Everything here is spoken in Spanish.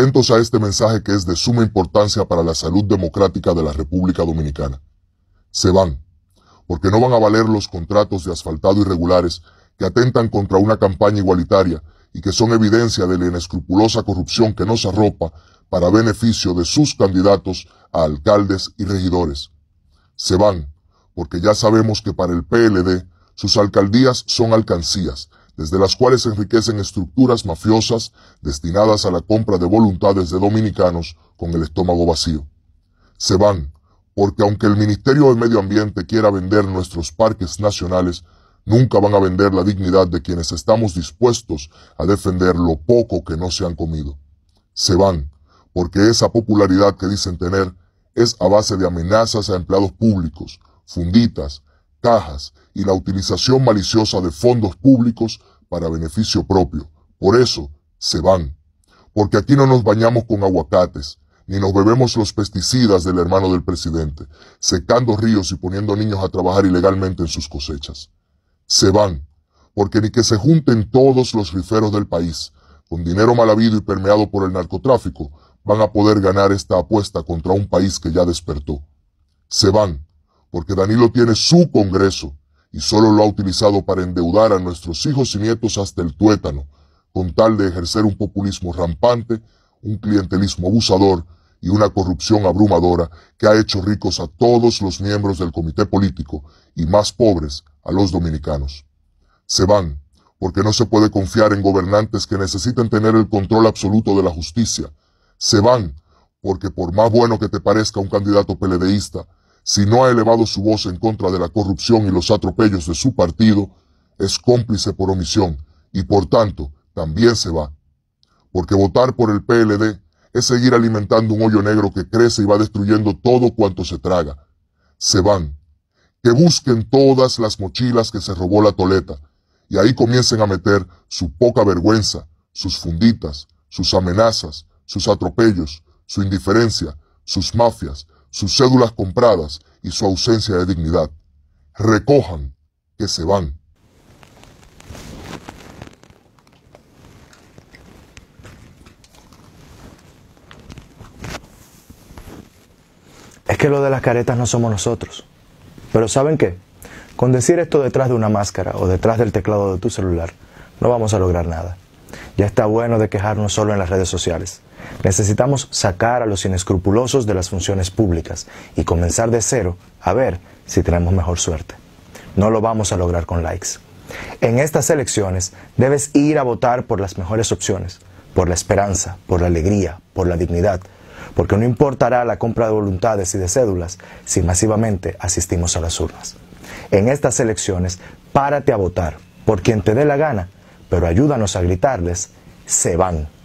Atentos a este mensaje que es de suma importancia para la salud democrática de la República Dominicana. Se van, porque no van a valer los contratos de asfaltado irregulares que atentan contra una campaña igualitaria y que son evidencia de la inescrupulosa corrupción que nos arropa para beneficio de sus candidatos a alcaldes y regidores. Se van, porque ya sabemos que para el PLD sus alcaldías son alcancías desde las cuales se enriquecen estructuras mafiosas destinadas a la compra de voluntades de dominicanos con el estómago vacío. Se van, porque aunque el Ministerio del Medio Ambiente quiera vender nuestros parques nacionales, nunca van a vender la dignidad de quienes estamos dispuestos a defender lo poco que no se han comido. Se van, porque esa popularidad que dicen tener es a base de amenazas a empleados públicos, funditas, cajas y la utilización maliciosa de fondos públicos para beneficio propio. Por eso se van. Porque aquí no nos bañamos con aguacates, ni nos bebemos los pesticidas del hermano del presidente, secando ríos y poniendo niños a trabajar ilegalmente en sus cosechas. Se van, porque ni que se junten todos los riferos del país, con dinero mal habido y permeado por el narcotráfico, van a poder ganar esta apuesta contra un país que ya despertó. Se van, porque Danilo tiene su Congreso y solo lo ha utilizado para endeudar a nuestros hijos y nietos hasta el tuétano, con tal de ejercer un populismo rampante, un clientelismo abusador y una corrupción abrumadora que ha hecho ricos a todos los miembros del comité político y más pobres a los dominicanos. Se van, porque no se puede confiar en gobernantes que necesiten tener el control absoluto de la justicia. Se van, porque por más bueno que te parezca un candidato peledeísta, si no ha elevado su voz en contra de la corrupción y los atropellos de su partido, es cómplice por omisión y por tanto también se va. Porque votar por el PLD es seguir alimentando un hoyo negro que crece y va destruyendo todo cuanto se traga. Se van. Que busquen todas las mochilas que se robó la toleta y ahí comiencen a meter su poca vergüenza, sus funditas, sus amenazas, sus atropellos, su indiferencia, sus mafias, sus cédulas compradas y su ausencia de dignidad. Recojan que se van. Es que lo de las caretas no somos nosotros. Pero ¿saben qué? Con decir esto detrás de una máscara o detrás del teclado de tu celular, no vamos a lograr nada. Ya está bueno de quejarnos solo en las redes sociales. Necesitamos sacar a los inescrupulosos de las funciones públicas y comenzar de cero a ver si tenemos mejor suerte. No lo vamos a lograr con likes. En estas elecciones debes ir a votar por las mejores opciones, por la esperanza, por la alegría, por la dignidad, porque no importará la compra de voluntades y de cédulas si masivamente asistimos a las urnas. En estas elecciones, párate a votar por quien te dé la gana, pero ayúdanos a gritarles, se van.